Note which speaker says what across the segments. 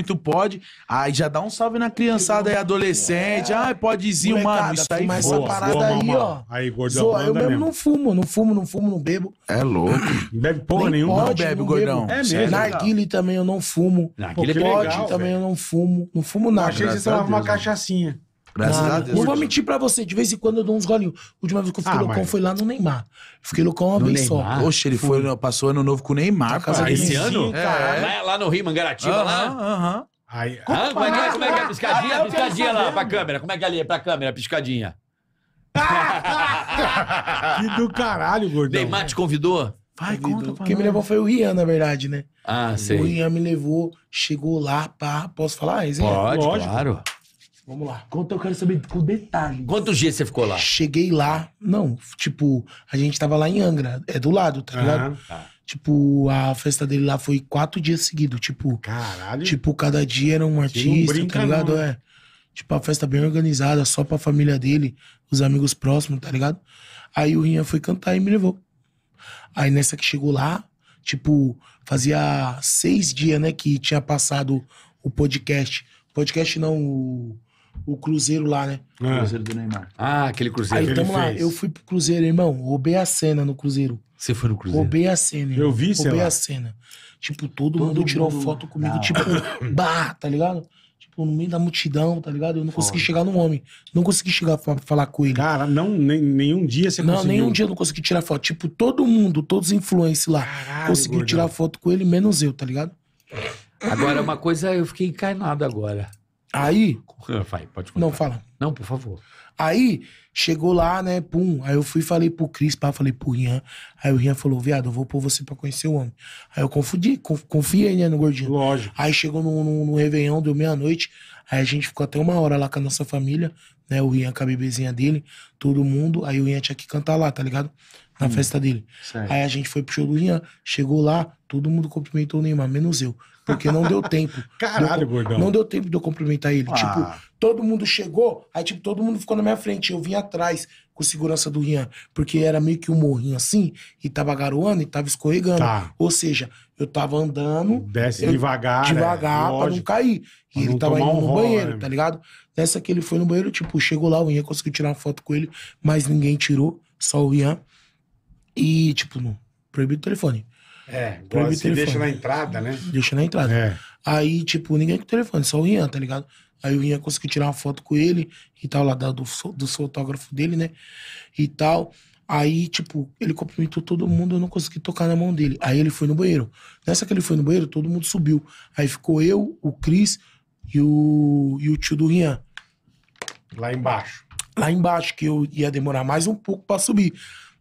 Speaker 1: muito pode. Aí já dá um salve na criançada aí, adolescente. É. Ah, podezinho, mano. Isso aí mais essa parada boa, aí, ó. Aí, gordão. Zoa, eu mesmo, mesmo não fumo, não fumo, não fumo, não bebo. É louco. Bebe porra Nem nenhuma. Pode, não bebe, não gordão. É mesmo. Narguile também eu não fumo. Narguile é pode também eu não fumo. Não fumo nada. Achei que você tomava uma cachaçinha. Graças a Deus. Não vou mentir pra você, de vez em quando eu dou uns golinhos. A última vez que eu fiquei ah, loucão mas... foi lá no Neymar. Fiquei loucão uma vez só. Oxe, ele foi, foi passou ano novo com o Neymar. Tá ah, esse ano? É. Lá, lá, no Rio,
Speaker 2: Mangaratiba, uh -huh, lá? Aham, uh -huh. Aí, ah, como, é, que é, como é que é? Piscadinha, ah, piscadinha é lá pra câmera. Como é que é ali? Pra câmera, piscadinha. que do caralho, gordão. Neymar te convidou?
Speaker 1: Vai, convidou. conta Quem me levou foi o Rian, na verdade, né?
Speaker 2: Ah, sei. O Rian
Speaker 1: me levou, chegou lá, pá. Posso falar? Resenha? Pode, Lógico. claro. Vamos lá. Conta, eu quero saber com detalhes. Quantos dias você ficou lá? Cheguei lá, não, tipo, a gente tava lá em Angra, é do lado, tá ligado? tá. Tipo, a festa dele lá foi quatro dias seguidos, tipo... Caralho. Tipo, cada dia era um artista, brinca, tá ligado? Não. Né? É. Tipo, a festa bem organizada, só pra família dele, os amigos próximos, tá ligado? Aí o Rinha foi cantar e me levou. Aí nessa que chegou lá, tipo, fazia seis dias, né, que tinha passado o podcast. Podcast não, o o Cruzeiro lá, né? É. Cruzeiro do Neymar.
Speaker 2: Ah, aquele Cruzeiro. Aí tamo lá, eu
Speaker 1: fui pro Cruzeiro, irmão, roubei a cena no Cruzeiro. Você foi no Cruzeiro? Roubei a cena. Irmão. Eu vi, sei Roubei lá. a cena. Tipo, todo, todo mundo tirou mundo... foto comigo, não. tipo, bah, tá ligado? Tipo, no meio da multidão, tá ligado? Eu não Foda. consegui chegar no homem. Não consegui chegar pra falar com ele. Cara, não, nem, nenhum dia você não, conseguiu. Não, nenhum dia eu não consegui tirar foto. Tipo, todo mundo, todos os influencers lá, Caralho, conseguiu gordão. tirar foto com ele, menos eu, tá ligado?
Speaker 2: Agora, uma coisa, eu
Speaker 1: fiquei encarnado agora. Aí.
Speaker 2: Ah, vai, pode contar. Não, fala.
Speaker 1: Não, por favor. Aí, chegou lá, né, pum. Aí eu fui e falei pro Cris, pá, falei pro Rian. Aí o Rian falou, viado, eu vou pôr você pra conhecer o homem. Aí eu confundi, confiei, né, no gordinho. Lógico. Aí chegou no, no, no Réveillon, deu meia-noite. Aí a gente ficou até uma hora lá com a nossa família, né, o Rian com a bebezinha dele, todo mundo. Aí o Rian tinha que cantar lá, tá ligado? Na hum, festa dele. Certo. Aí a gente foi pro show do Rian, chegou lá, todo mundo cumprimentou o Neymar, menos eu. Porque não deu tempo. Caralho, gordão. Não deu tempo de eu cumprimentar ele. Tipo, ah. Tipo, todo mundo chegou, aí, tipo, todo mundo ficou na minha frente. Eu vim atrás com segurança do Rian, porque era meio que um morrinho assim, e tava garoando e tava escorregando. Tá. Ou seja, eu tava andando. Desce eu, devagar. Devagar, né? pra não cair. E pra ele tava indo um no banheiro, né? tá ligado? Nessa que ele foi no banheiro, tipo, chegou lá, o Ian conseguiu tirar uma foto com ele, mas ninguém tirou, só o Ian. E, tipo, não, proibido o telefone. É, proíbe deixa na entrada, né? Deixa na entrada. É. Aí, tipo, ninguém com o telefone, só o Ian, tá ligado? Aí o Ian conseguiu tirar uma foto com ele e tal, lá do, do fotógrafo dele, né? E tal. Aí, tipo, ele cumprimentou todo mundo, eu não consegui tocar na mão dele. Aí ele foi no banheiro. Nessa que ele foi no banheiro, todo mundo subiu. Aí ficou eu, o Cris e o, e o tio do Rian. Lá embaixo. Lá embaixo, que eu ia demorar mais um pouco para subir.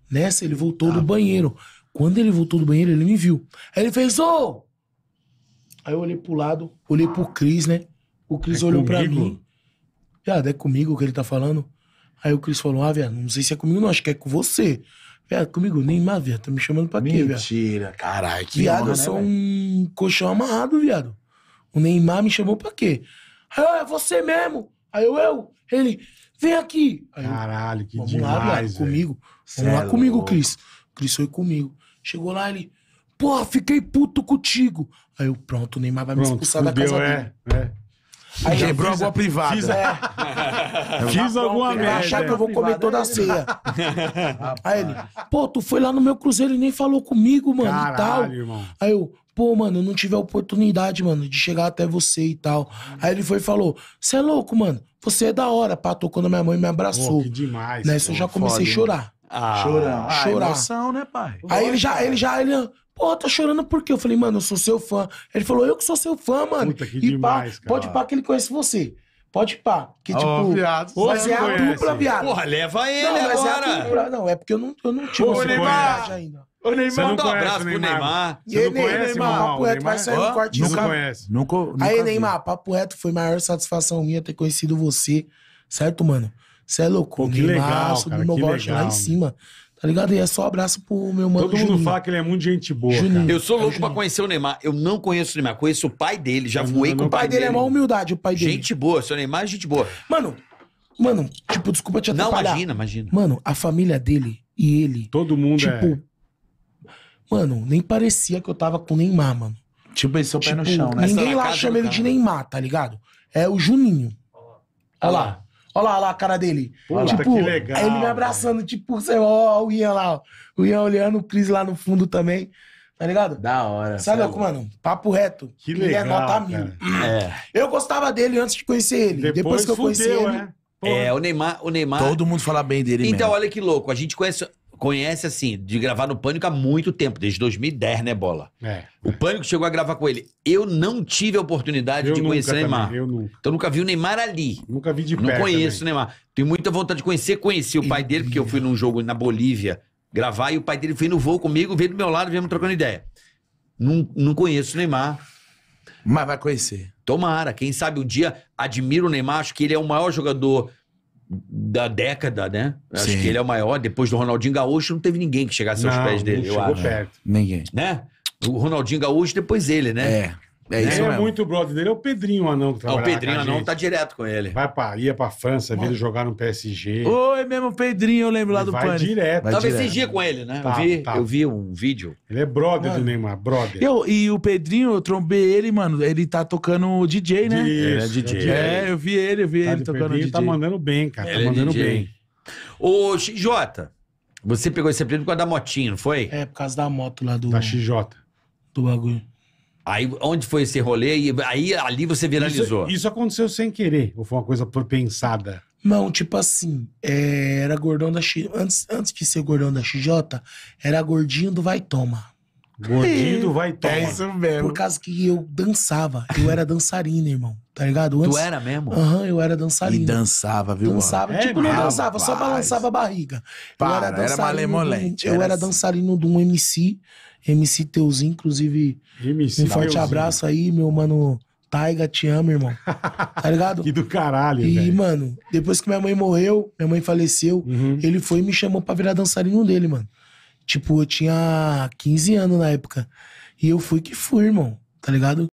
Speaker 1: Nessa, ele voltou ah, do banheiro. Bom. Quando ele voltou do banheiro, ele me viu. Aí ele fez, ô! Aí eu olhei pro lado, olhei pro Cris, né? O Cris é olhou comigo? pra mim. Viado, ah, é comigo que ele tá falando? Aí o Cris falou, ah, viado, não sei se é comigo não, acho que é com você. Viado, comigo, Neymar, viado, tá me chamando pra Mentira, quê, viado? Mentira, caralho, que Viado, honra, eu né, sou né, um colchão amarrado, viado. O Neymar me chamou pra quê? Aí eu, é você mesmo. Aí eu, eu. Ele, vem aqui. Aí, caralho, que vamos demais, lá, viado, comigo. Vamos lá é comigo, Cris foi comigo. Chegou lá, ele, porra, fiquei puto contigo. Aí eu, pronto, o Neymar vai me expulsar da casa é, dele. É. é. Aí quebrou alguma privada. Fiz, é. fiz alguma merda. achar que eu vou comer toda a ceia. Aí ele, pô, tu foi lá no meu cruzeiro e nem falou comigo, mano, Caralho, e tal. Irmão. Aí eu, pô, mano, eu não tive a oportunidade, mano, de chegar até você e tal. Aí ele foi e falou, você é louco, mano, você é da hora, pá, tocou na minha mãe e me abraçou. Pô, que demais. Nessa pô, eu já comecei foda, a chorar. Ah, Chorão. Ah, chorar. emoção, né, pai? Aí ele já, ele já, ele, pô, tá chorando por quê? Eu falei, mano, eu sou seu fã. Ele falou, eu que sou seu fã, mano. Puta que e demais, pá, cara. Pode pá que ele conhece você. Pode pá. Que, oh, tipo, viado, mas é a dupla, viado. Porra, leva ele não, mas agora. É a dupla. Não, é porque eu não, eu não tinha essa ainda. O Neymar você não um abraço pro Neymar. Você não conhece, Neymar? Papo reto, vai é sair um corte. Nunca conhece. Nunca, nunca Aí, Neymar, papo reto, foi maior satisfação minha ter conhecido você. Certo, mano? Você é louco. Pô, que Neymaço, legal, cara, do meu bote lá em cima. Tá ligado? E é só um abraço pro meu mano. Todo Juninho. mundo fala que ele é muito gente boa. cara. eu sou é louco
Speaker 2: é pra conhecer o Neymar. Eu não conheço o Neymar, conheço o pai dele, já voei com o pai dele. O pai dele é uma
Speaker 1: humildade, o pai dele. Gente boa, seu Neymar é gente boa. Mano, mano, tipo, desculpa te atrapalhar. Não, imagina, imagina. Mano, a família dele e ele. Todo mundo tipo, é. Mano, nem parecia que eu tava com o Neymar, mano. Tipo, esse seu tipo, pé no tipo, chão, né? Ninguém lá chama ele de Neymar, tá ligado? É o Juninho. Olha lá. Olha lá, olha lá a cara dele. Puta, tipo, que legal. Aí ele me abraçando, mano. tipo, sei, ó, o Ian lá, ó. O Ian olhando, o Cris lá no fundo também. Tá ligado? Da hora. Sabe, louco, mano? Papo reto. Que ele legal. Ele é nota mil.
Speaker 2: Hum. É.
Speaker 1: Eu gostava dele antes de conhecer ele. Depois, Depois que eu fudeu, conheci ele. É. Porra. É, o
Speaker 2: Neymar, o Neymar. Todo
Speaker 1: mundo fala bem dele. Então, mesmo.
Speaker 2: olha que louco. A gente conhece conhece, assim, de gravar no Pânico há muito tempo, desde 2010, né, Bola? É. O Pânico chegou a gravar com ele. Eu não tive a oportunidade eu de conhecer também, Neymar. Eu nunca. Então nunca vi o Neymar ali. Nunca vi de perto. Não conheço também. o Neymar. Tenho muita vontade de conhecer. Conheci o pai dele, porque eu fui num jogo na Bolívia gravar e o pai dele foi no voo comigo, veio do meu lado, viemos trocando ideia. Não, não conheço o Neymar. Mas vai conhecer. Tomara. Quem sabe um dia admiro o Neymar, acho que ele é o maior jogador da década, né? Acho Sim. que ele é o maior. Depois do Ronaldinho Gaúcho, não teve ninguém que chegasse aos não, pés dele, eu acho. Perto. Ninguém. Né? O Ronaldinho Gaúcho, depois ele, né? É. É isso é mesmo. é
Speaker 1: muito brother dele. É o Pedrinho o Anão que Ah, É o Pedrinho não
Speaker 2: tá direto com ele. Vai pra, ia pra França, vira jogar no PSG. Oi, mesmo Pedrinho, eu lembro lá do Pan. vai direto. Vai Tava direto. esse dia com ele, né? Tá, eu, vi, tá. eu vi um vídeo.
Speaker 1: Ele é brother do Neymar, brother. Eu, e o Pedrinho, eu trombei ele, mano. Ele tá tocando DJ, né? Ele é, é DJ. É, eu vi ele, eu vi Tá, ele o tocando Pedrinho DJ. tá mandando bem, cara. Tá ele tá mandando bem.
Speaker 2: Ô, XJ, você pegou esse apelido por causa da motinha, não foi?
Speaker 1: É, por causa da moto lá do, Da XJ. do bagulho.
Speaker 2: Aí, onde foi esse rolê? E aí, ali você viralizou. Isso, isso
Speaker 1: aconteceu sem querer? Ou foi uma coisa propensada? Não, tipo assim, é, era gordão da XJ. Antes, antes de ser gordão da XJ, era gordinho do Vai Toma. Gordinho é, vai toma É isso mesmo. Por causa que eu dançava. Eu era dançarina, irmão. Tá ligado? Antes... Tu era mesmo? Aham, uhum, eu era dançarina. E dançava, viu? Dançava. É, tipo, não dançava, rapaz. só balançava a barriga. Para, eu era, era malemolente. Do, eu era, era assim. dançarino de um MC MC Teuzinho, inclusive. MC um forte Teuzinho. abraço aí, meu mano. Taiga, te amo, irmão. Tá ligado? que do caralho, E, mano, depois que minha mãe morreu, minha mãe faleceu, uhum. ele foi e me chamou pra virar dançarino dele, mano. Tipo, eu tinha 15 anos na época. E eu fui que fui, irmão. Tá ligado?